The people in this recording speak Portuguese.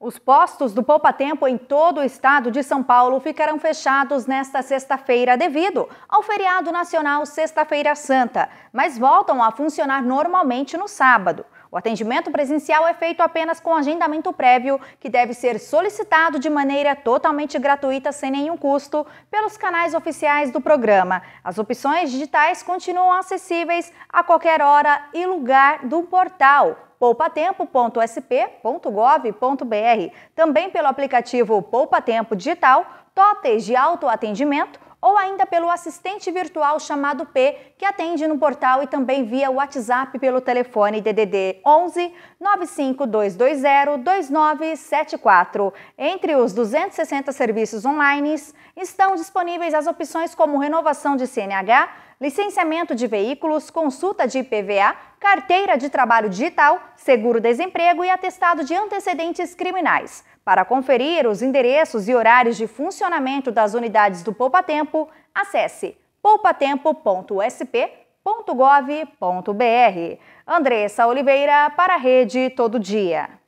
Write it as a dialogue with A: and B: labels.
A: Os postos do Poupa Tempo em todo o estado de São Paulo ficarão fechados nesta sexta-feira devido ao feriado nacional Sexta-feira Santa, mas voltam a funcionar normalmente no sábado. O atendimento presencial é feito apenas com agendamento prévio, que deve ser solicitado de maneira totalmente gratuita, sem nenhum custo, pelos canais oficiais do programa. As opções digitais continuam acessíveis a qualquer hora e lugar do portal poupatempo.sp.gov.br, também pelo aplicativo Poupa Tempo Digital, totes de autoatendimento ou ainda pelo assistente virtual chamado P, que atende no portal e também via WhatsApp pelo telefone DDD 11 95220 2974. Entre os 260 serviços online estão disponíveis as opções como renovação de CNH, licenciamento de veículos, consulta de IPVA, carteira de trabalho digital, seguro-desemprego e atestado de antecedentes criminais. Para conferir os endereços e horários de funcionamento das unidades do Tempo Tempo, acesse poupatempo.sp.gov.br. Andressa Oliveira para a Rede Todo Dia.